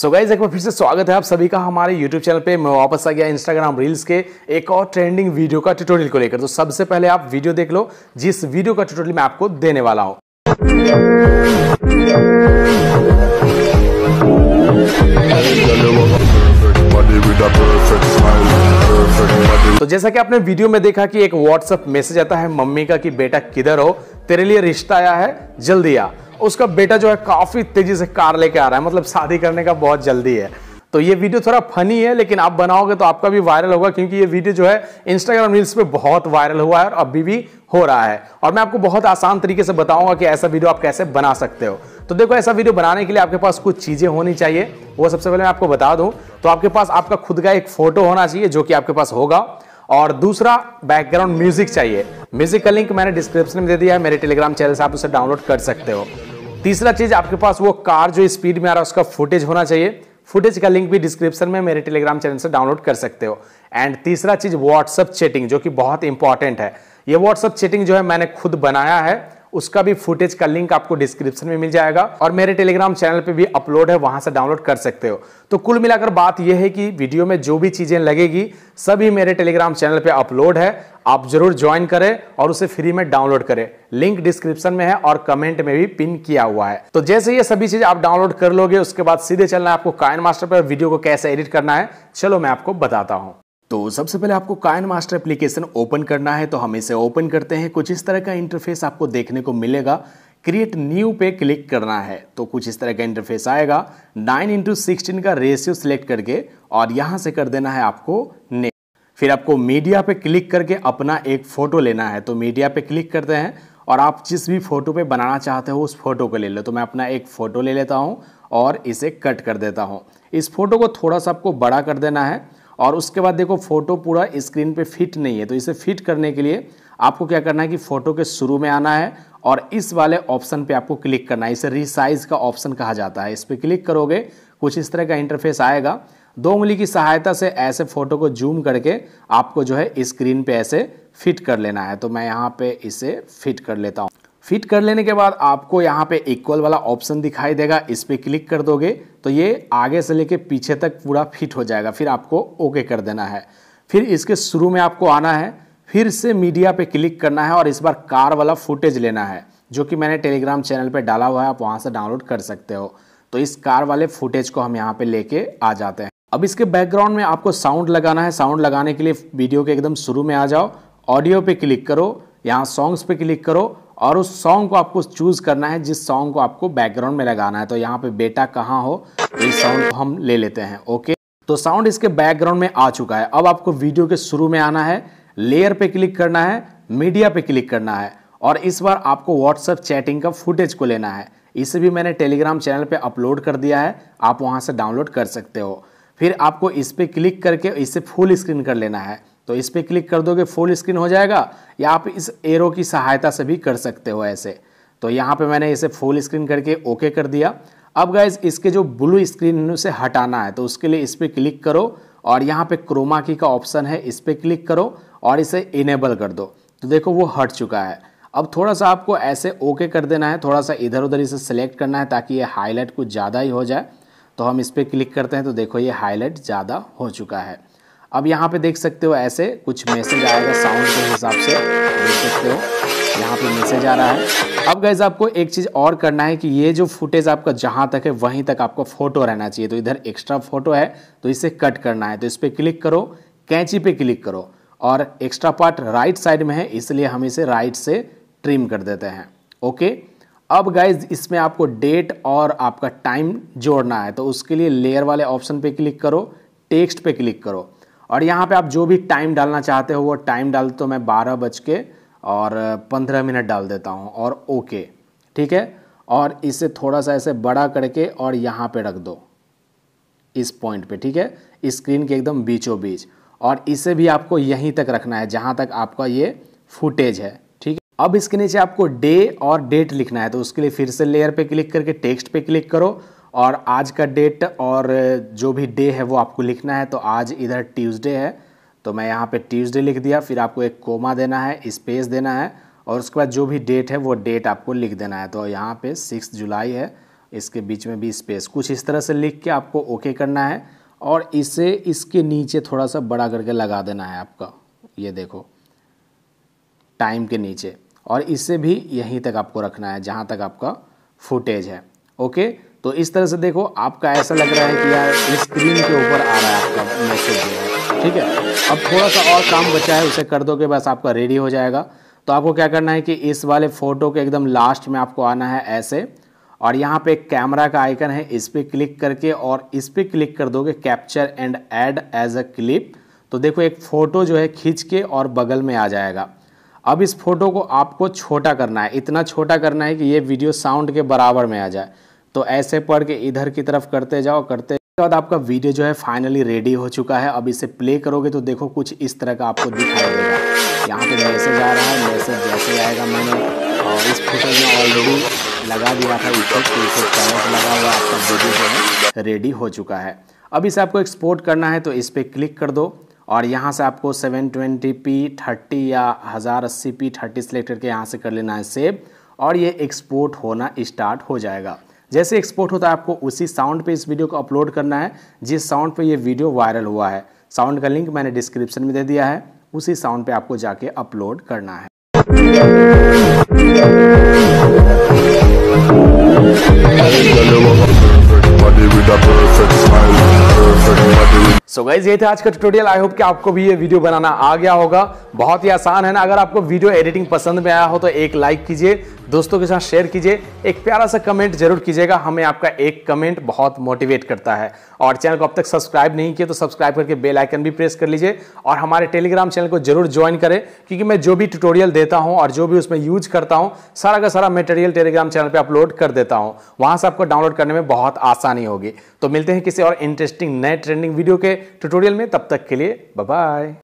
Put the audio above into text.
so guys एक बार फिर से स्वागत है आप सभी का हमारे YouTube चैनल पे मैं वापस आ गया Instagram रील्स के एक और ट्रेंडिंग वीडियो का ट्यूटोरियल को लेकर तो सबसे पहले आप वीडियो देख लो जिस वीडियो का ट्यूटोरियल मैं आपको देने वाला हूँ तो जैसा कि आपने वीडियो में देखा कि एक व्हाट्सएप मैसेज आता है मम्मी का कि बेटा किधर हो तेरे लिए रिश्ता आया है जल्दी आ उसका बेटा जो है काफ़ी तेज़ी से कार लेके आ रहा है मतलब शादी करने का बहुत जल्दी है तो ये वीडियो थोड़ा फनी है लेकिन आप बनाओगे तो आपका भी वायरल होगा क्योंकि ये वीडियो जो है इंस्टाग्राम रील्स पे बहुत वायरल हुआ है और अभी भी हो रहा है और मैं आपको बहुत आसान तरीके से बताऊंगा कि ऐसा वीडियो आप कैसे बना सकते हो तो देखो ऐसा वीडियो बनाने के लिए आपके पास कुछ चीज़ें होनी चाहिए वो सबसे पहले मैं आपको बता दूँ तो आपके पास आपका खुद का एक फोटो होना चाहिए जो कि आपके पास होगा और दूसरा बैकग्राउंड म्यूजिक चाहिए म्यूजिक का लिंक मैंने डिस्क्रिप्शन में दे दिया है मेरे टेलीग्राम चैनल से आप उसे डाउनलोड कर सकते हो तीसरा चीज आपके पास वो कार जो स्पीड में आ रहा है उसका फुटेज होना चाहिए फुटेज का लिंक भी डिस्क्रिप्शन में मेरे टेलीग्राम चैनल से डाउनलोड कर सकते हो एंड तीसरा चीज व्हाट्सअप चैटिंग जो कि बहुत इंपॉर्टेंट है ये व्हाट्सअप चैटिंग जो है मैंने खुद बनाया है उसका भी फुटेज का लिंक आपको डिस्क्रिप्शन में मिल जाएगा और मेरे टेलीग्राम चैनल पे भी अपलोड है वहां से डाउनलोड कर सकते हो तो कुल मिलाकर बात यह है कि वीडियो में जो भी चीजें लगेगी सभी मेरे टेलीग्राम चैनल पे अपलोड है आप जरूर ज्वाइन करें और उसे फ्री में डाउनलोड करें लिंक डिस्क्रिप्शन में है और कमेंट में भी पिन किया हुआ है तो जैसे ये सभी चीज आप डाउनलोड कर लोगे उसके बाद सीधे चलना है आपको कायन मास्टर पर वीडियो को कैसे एडिट करना है चलो मैं आपको बताता हूँ तो सबसे पहले आपको कायन मास्टर एप्लीकेशन ओपन करना है तो हम इसे ओपन करते हैं कुछ इस तरह का इंटरफेस आपको देखने को मिलेगा क्रिएट न्यू पे क्लिक करना है तो कुछ इस तरह का इंटरफेस आएगा नाइन इंटू सिक्सटीन का रेशियो सिलेक्ट करके और यहाँ से कर देना है आपको ने फिर आपको मीडिया पे क्लिक करके अपना एक फ़ोटो लेना है तो मीडिया पे क्लिक करते हैं और आप जिस भी फ़ोटो पे बनाना चाहते हो उस फ़ोटो को ले लो तो मैं अपना एक फ़ोटो ले लेता हूँ और इसे कट कर देता हूँ इस फोटो को थोड़ा सा आपको बड़ा कर देना है और उसके बाद देखो फोटो पूरा स्क्रीन पे फिट नहीं है तो इसे फिट करने के लिए आपको क्या करना है कि फोटो के शुरू में आना है और इस वाले ऑप्शन पे आपको क्लिक करना है इसे रिसाइज का ऑप्शन कहा जाता है इस पर क्लिक करोगे कुछ इस तरह का इंटरफेस आएगा दो उंगली की सहायता से ऐसे फोटो को जूम करके आपको जो है स्क्रीन पे ऐसे फिट कर लेना है तो मैं यहाँ पे इसे फिट कर लेता हूँ फिट कर लेने के बाद आपको यहाँ पे इक्वल वाला ऑप्शन दिखाई देगा इस पर क्लिक कर दोगे तो ये आगे से लेके पीछे तक पूरा फिट हो जाएगा फिर आपको ओके कर देना है फिर इसके शुरू में आपको आना है फिर से मीडिया पे क्लिक करना है और इस बार कार वाला फुटेज लेना है जो कि मैंने टेलीग्राम चैनल पर डाला हुआ है आप वहाँ से डाउनलोड कर सकते हो तो इस कार वाले फुटेज को हम यहाँ पे लेके आ जाते हैं अब इसके बैकग्राउंड में आपको साउंड लगाना है साउंड लगाने के लिए वीडियो के एकदम शुरू में आ जाओ ऑडियो पे क्लिक करो यहाँ सॉन्ग्स पे क्लिक करो और उस सॉन्ग को आपको चूज़ करना है जिस सॉन्ग को आपको बैकग्राउंड में लगाना है तो यहाँ पे बेटा कहाँ हो इस सॉन्ग को हम ले लेते हैं ओके तो साउंड इसके बैकग्राउंड में आ चुका है अब आपको वीडियो के शुरू में आना है लेयर पे क्लिक करना है मीडिया पे क्लिक करना है और इस बार आपको व्हाट्सएप चैटिंग का फुटेज को लेना है इसे भी मैंने टेलीग्राम चैनल पे अपलोड कर दिया है आप वहां से डाउनलोड कर सकते हो फिर आपको इस पर क्लिक करके इसे फुल स्क्रीन कर लेना है तो इस पर क्लिक कर दोगे फुल स्क्रीन हो जाएगा या आप इस एरो की सहायता से भी कर सकते हो ऐसे तो यहाँ पे मैंने इसे फुल स्क्रीन करके ओके कर दिया अब गाइज इसके जो ब्लू स्क्रीन से हटाना है तो उसके लिए इस पर क्लिक करो और यहाँ पे क्रोमा की का ऑप्शन है इस पर क्लिक करो और इसे इनेबल कर दो तो देखो वो हट चुका है अब थोड़ा सा आपको ऐसे ओके कर देना है थोड़ा सा इधर उधर इसे सेलेक्ट करना है ताकि ये हाईलाइट कुछ ज़्यादा ही हो जाए तो हम इस पर क्लिक करते हैं तो देखो ये हाईलाइट ज़्यादा हो चुका है अब यहाँ पे देख सकते हो ऐसे कुछ मैसेज आएगा साउंड के हिसाब से देख सकते हो यहाँ पे मैसेज आ रहा है अब गैज़ आपको एक चीज़ और करना है कि ये जो फुटेज आपका जहां तक है वहीं तक आपका फ़ोटो रहना चाहिए तो इधर एक्स्ट्रा फोटो है तो इसे कट करना है तो इस पर क्लिक करो कैंची पे क्लिक करो और एक्स्ट्रा पार्ट राइट साइड में है इसलिए हम इसे राइट से ट्रिम कर देते हैं ओके अब गाइज इसमें आपको डेट और आपका टाइम जोड़ना है तो उसके लिए लेयर वाले ऑप्शन पे क्लिक करो टेक्स्ट पे क्लिक करो और यहाँ पे आप जो भी टाइम डालना चाहते हो वो टाइम डाल तो मैं बारह बज के और पंद्रह मिनट डाल देता हूँ और ओके ठीक है और इसे थोड़ा सा ऐसे बड़ा करके और यहाँ पे रख दो इस पॉइंट पे ठीक है स्क्रीन के एकदम बीचों बीच और इसे भी आपको यहीं तक रखना है जहाँ तक आपका ये फुटेज है ठीक है अब इसके नीचे आपको डे और डेट लिखना है तो उसके लिए फिर से लेयर पे क्लिक करके टेक्स्ट पे क्लिक करो और आज का डेट और जो भी डे है वो आपको लिखना है तो आज इधर ट्यूसडे है तो मैं यहाँ पे ट्यूसडे लिख दिया फिर आपको एक कोमा देना है स्पेस देना है और उसके बाद जो भी डेट है वो डेट आपको लिख देना है तो यहाँ पे सिक्स जुलाई है इसके बीच में भी स्पेस कुछ इस तरह से लिख के आपको ओके करना है और इसे इसके नीचे थोड़ा सा बड़ा करके लगा देना है आपका ये देखो टाइम के नीचे और इसे भी यहीं तक आपको रखना है जहाँ तक आपका फुटेज है ओके तो इस तरह से देखो आपका ऐसा लग रहा है कि यार स्क्रीन के ऊपर आ रहा है आपका मैसेज ठीक है अब थोड़ा सा और काम बचा है उसे कर दोगे बस आपका रेडी हो जाएगा तो आपको क्या करना है कि इस वाले फ़ोटो के एकदम लास्ट में आपको आना है ऐसे और यहाँ पे कैमरा का आइकन है इस पर क्लिक करके और इस पर क्लिक कर दोगे capture and add as a clip तो देखो एक फ़ोटो जो है खींच के और बगल में आ जाएगा अब इस फोटो को आपको छोटा करना है इतना छोटा करना है कि ये वीडियो साउंड के बराबर में आ जाए तो ऐसे पढ़ के इधर की तरफ करते जाओ करते उसके बाद आपका वीडियो जो है फाइनली रेडी हो चुका है अब इसे प्ले करोगे तो देखो कुछ इस तरह का आपको दिखाई देगा यहाँ पे मैसेज आ रहा है मैसेज जैसे आएगा मैंने और इस फोटो में ऑलरेडी लगा दिया था इफेक्ट इफेक्ट कवर लगा हुआ आपका वीडियो जो है रेडी हो चुका है अब इसे आपको एक्सपोर्ट करना है तो इस पर क्लिक कर दो और यहाँ से आपको पी थर्टी या हजार पी थर्टी सेलेक्ट करके यहाँ से कर लेना है सेव और ये एक्सपोर्ट होना स्टार्ट हो जाएगा जैसे एक्सपोर्ट होता है आपको उसी साउंड पे इस वीडियो को अपलोड करना है जिस साउंड पे ये वीडियो वायरल हुआ है साउंड का लिंक मैंने डिस्क्रिप्शन में दे दिया है उसी साउंड पे आपको जाके अपलोड करना है सो so गाइज ये था आज का ट्यूटोरियल आई होप कि आपको भी ये वीडियो बनाना आ गया होगा बहुत ही आसान है ना अगर आपको वीडियो एडिटिंग पसंद में आया हो तो एक लाइक कीजिए दोस्तों के साथ शेयर कीजिए एक प्यारा सा कमेंट जरूर कीजिएगा हमें आपका एक कमेंट बहुत मोटिवेट करता है और चैनल को अब तक सब्सक्राइब नहीं किया तो सब्सक्राइब करके बेल आइकन भी प्रेस कर लीजिए और हमारे टेलीग्राम चैनल को जरूर ज्वाइन करें क्योंकि मैं जो भी ट्यूटोरियल देता हूँ और जो भी उसमें यूज करता हूँ सारा का सारा मटेरियल टेलीग्राम चैनल पर अपलोड कर देता हूँ वहाँ से आपको डाउनलोड करने में बहुत आसानी होगी तो मिलते हैं किसी और इंटरेस्टिंग नए ट्रेंडिंग वीडियो के ट्यूटोरियल में तब तक के लिए बाय